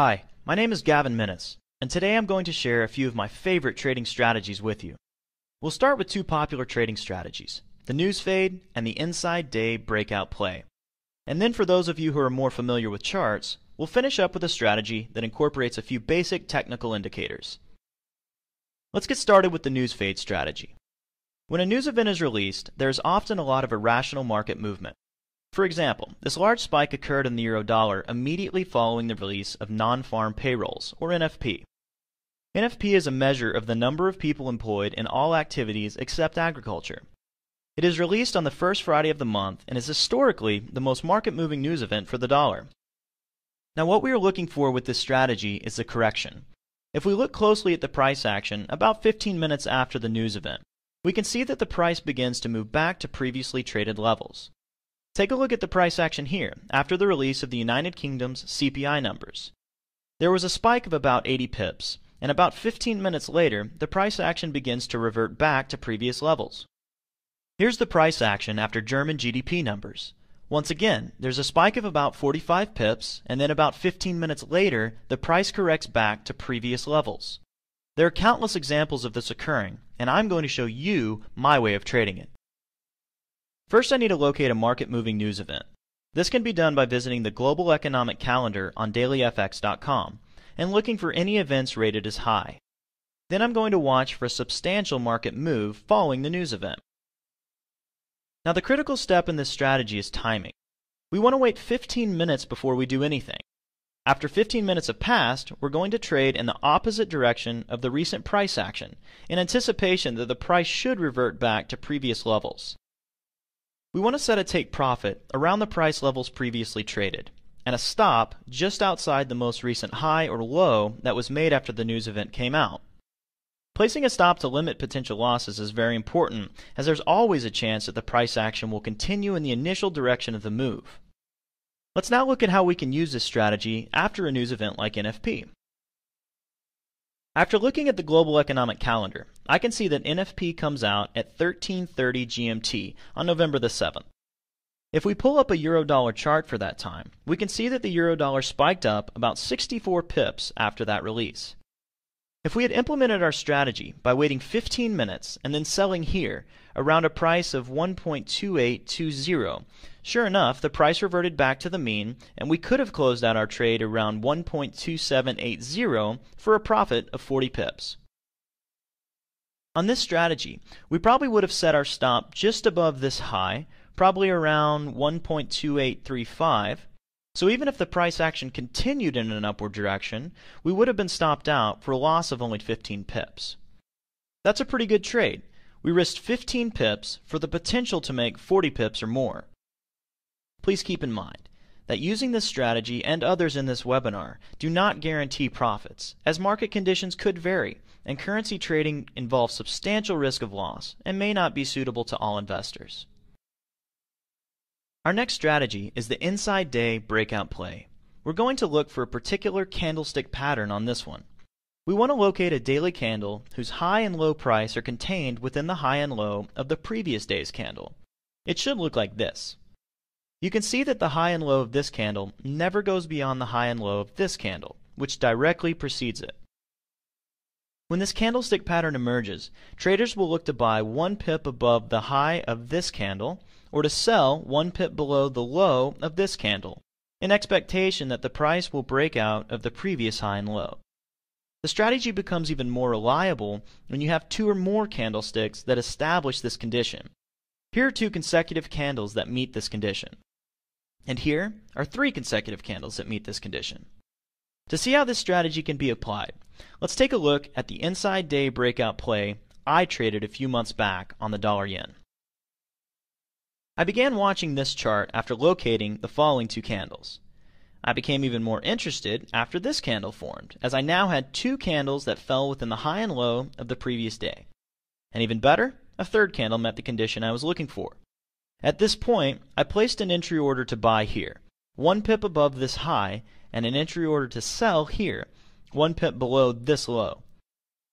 Hi, my name is Gavin Minnis, and today I'm going to share a few of my favorite trading strategies with you. We'll start with two popular trading strategies, the news fade and the inside day breakout play. And then for those of you who are more familiar with charts, we'll finish up with a strategy that incorporates a few basic technical indicators. Let's get started with the news fade strategy. When a news event is released, there is often a lot of irrational market movement. For example, this large spike occurred in the euro-dollar immediately following the release of non-farm payrolls, or NFP. NFP is a measure of the number of people employed in all activities except agriculture. It is released on the first Friday of the month and is historically the most market-moving news event for the dollar. Now what we are looking for with this strategy is the correction. If we look closely at the price action about 15 minutes after the news event, we can see that the price begins to move back to previously traded levels. Take a look at the price action here after the release of the United Kingdom's CPI numbers. There was a spike of about 80 pips, and about 15 minutes later, the price action begins to revert back to previous levels. Here's the price action after German GDP numbers. Once again, there's a spike of about 45 pips, and then about 15 minutes later, the price corrects back to previous levels. There are countless examples of this occurring, and I'm going to show you my way of trading it. First, I need to locate a market-moving news event. This can be done by visiting the Global Economic Calendar on dailyfx.com and looking for any events rated as high. Then I'm going to watch for a substantial market move following the news event. Now the critical step in this strategy is timing. We want to wait 15 minutes before we do anything. After 15 minutes have passed, we're going to trade in the opposite direction of the recent price action in anticipation that the price should revert back to previous levels. We want to set a take profit around the price levels previously traded and a stop just outside the most recent high or low that was made after the news event came out. Placing a stop to limit potential losses is very important as there's always a chance that the price action will continue in the initial direction of the move. Let's now look at how we can use this strategy after a news event like NFP. After looking at the global economic calendar, I can see that NFP comes out at 1330 GMT on November the 7th. If we pull up a euro dollar chart for that time, we can see that the euro dollar spiked up about 64 pips after that release. If we had implemented our strategy by waiting 15 minutes and then selling here around a price of 1.2820, sure enough, the price reverted back to the mean and we could have closed out our trade around 1.2780 for a profit of 40 pips. On this strategy, we probably would have set our stop just above this high, probably around 1.2835. So even if the price action continued in an upward direction, we would have been stopped out for a loss of only 15 pips. That's a pretty good trade. We risked 15 pips for the potential to make 40 pips or more. Please keep in mind that using this strategy and others in this webinar do not guarantee profits, as market conditions could vary and currency trading involves substantial risk of loss and may not be suitable to all investors. Our next strategy is the inside day breakout play. We're going to look for a particular candlestick pattern on this one. We want to locate a daily candle whose high and low price are contained within the high and low of the previous day's candle. It should look like this. You can see that the high and low of this candle never goes beyond the high and low of this candle, which directly precedes it. When this candlestick pattern emerges, traders will look to buy one pip above the high of this candle or to sell one pip below the low of this candle in expectation that the price will break out of the previous high and low. The strategy becomes even more reliable when you have two or more candlesticks that establish this condition. Here are two consecutive candles that meet this condition. And here are three consecutive candles that meet this condition. To see how this strategy can be applied, let's take a look at the inside day breakout play I traded a few months back on the dollar yen. I began watching this chart after locating the following two candles. I became even more interested after this candle formed, as I now had two candles that fell within the high and low of the previous day. And even better, a third candle met the condition I was looking for. At this point, I placed an entry order to buy here, one pip above this high and an entry order to sell here, one pip below this low.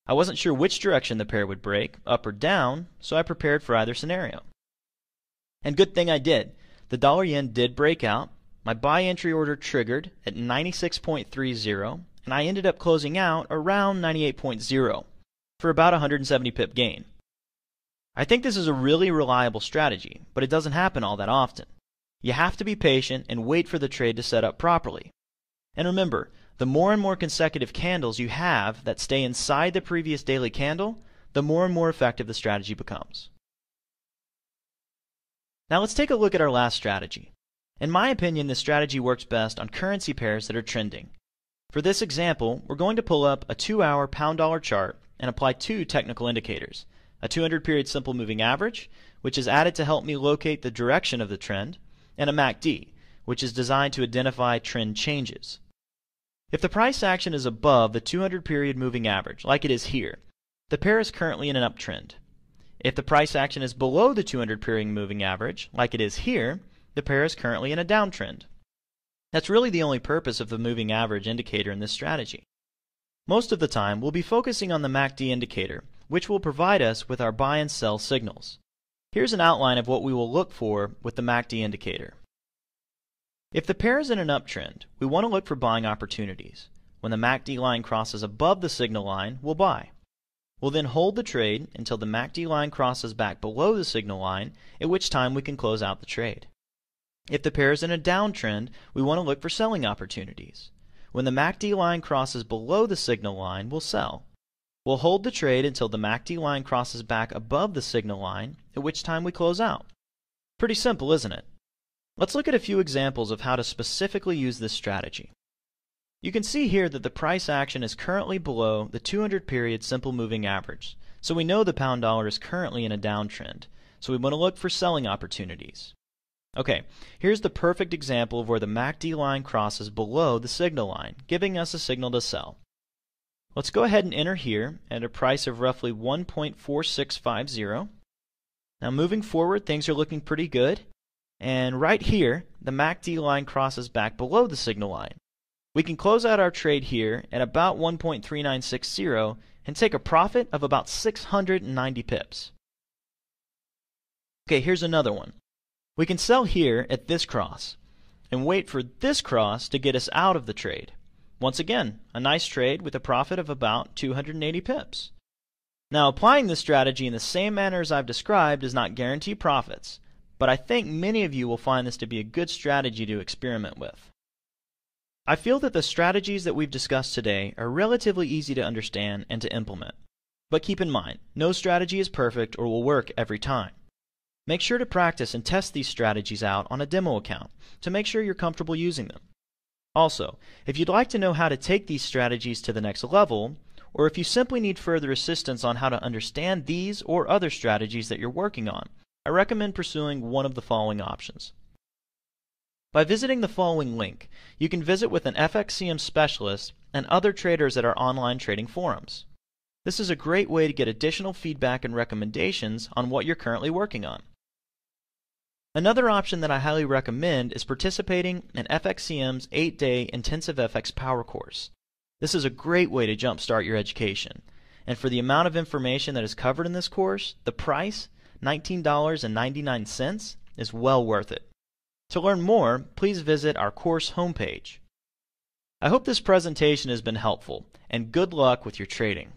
I wasn't sure which direction the pair would break, up or down, so I prepared for either scenario. And good thing I did. The dollar yen did break out, my buy entry order triggered at 96.30, and I ended up closing out around 98.0 for about 170 pip gain. I think this is a really reliable strategy, but it doesn't happen all that often. You have to be patient and wait for the trade to set up properly. And remember, the more and more consecutive candles you have that stay inside the previous daily candle, the more and more effective the strategy becomes. Now let's take a look at our last strategy. In my opinion, this strategy works best on currency pairs that are trending. For this example, we're going to pull up a 2-hour pound-dollar chart and apply two technical indicators, a 200-period simple moving average, which is added to help me locate the direction of the trend, and a MACD, which is designed to identify trend changes. If the price action is above the 200 period moving average, like it is here, the pair is currently in an uptrend. If the price action is below the 200 period moving average, like it is here, the pair is currently in a downtrend. That's really the only purpose of the moving average indicator in this strategy. Most of the time, we'll be focusing on the MACD indicator, which will provide us with our buy and sell signals. Here's an outline of what we will look for with the MACD indicator. If the pair is in an uptrend, we want to look for buying opportunities. When the MACD line crosses above the signal line, we'll buy. We'll then hold the trade until the MACD line crosses back below the signal line, at which time we can close out the trade. If the pair is in a downtrend, we want to look for selling opportunities. When the MACD line crosses below the signal line, we'll sell. We'll hold the trade until the MACD line crosses back above the signal line, at which time we close out. Pretty simple, isn't it? Let's look at a few examples of how to specifically use this strategy. You can see here that the price action is currently below the 200 period simple moving average, so we know the pound dollar is currently in a downtrend, so we want to look for selling opportunities. Okay, here's the perfect example of where the MACD line crosses below the signal line, giving us a signal to sell. Let's go ahead and enter here at a price of roughly 1.4650. Now moving forward, things are looking pretty good. And right here, the MACD line crosses back below the signal line. We can close out our trade here at about 1.3960 and take a profit of about 690 pips. Okay, here's another one. We can sell here at this cross and wait for this cross to get us out of the trade. Once again, a nice trade with a profit of about 280 pips. Now, applying this strategy in the same manner as I've described does not guarantee profits, but I think many of you will find this to be a good strategy to experiment with. I feel that the strategies that we've discussed today are relatively easy to understand and to implement. But keep in mind, no strategy is perfect or will work every time. Make sure to practice and test these strategies out on a demo account to make sure you're comfortable using them. Also, if you'd like to know how to take these strategies to the next level, or if you simply need further assistance on how to understand these or other strategies that you're working on, I recommend pursuing one of the following options. By visiting the following link, you can visit with an FXCM specialist and other traders at our online trading forums. This is a great way to get additional feedback and recommendations on what you're currently working on. Another option that I highly recommend is participating in FXCM's 8-day Intensive FX Power Course. This is a great way to jumpstart your education. And for the amount of information that is covered in this course, the price, $19.99 is well worth it. To learn more, please visit our course homepage. I hope this presentation has been helpful, and good luck with your trading.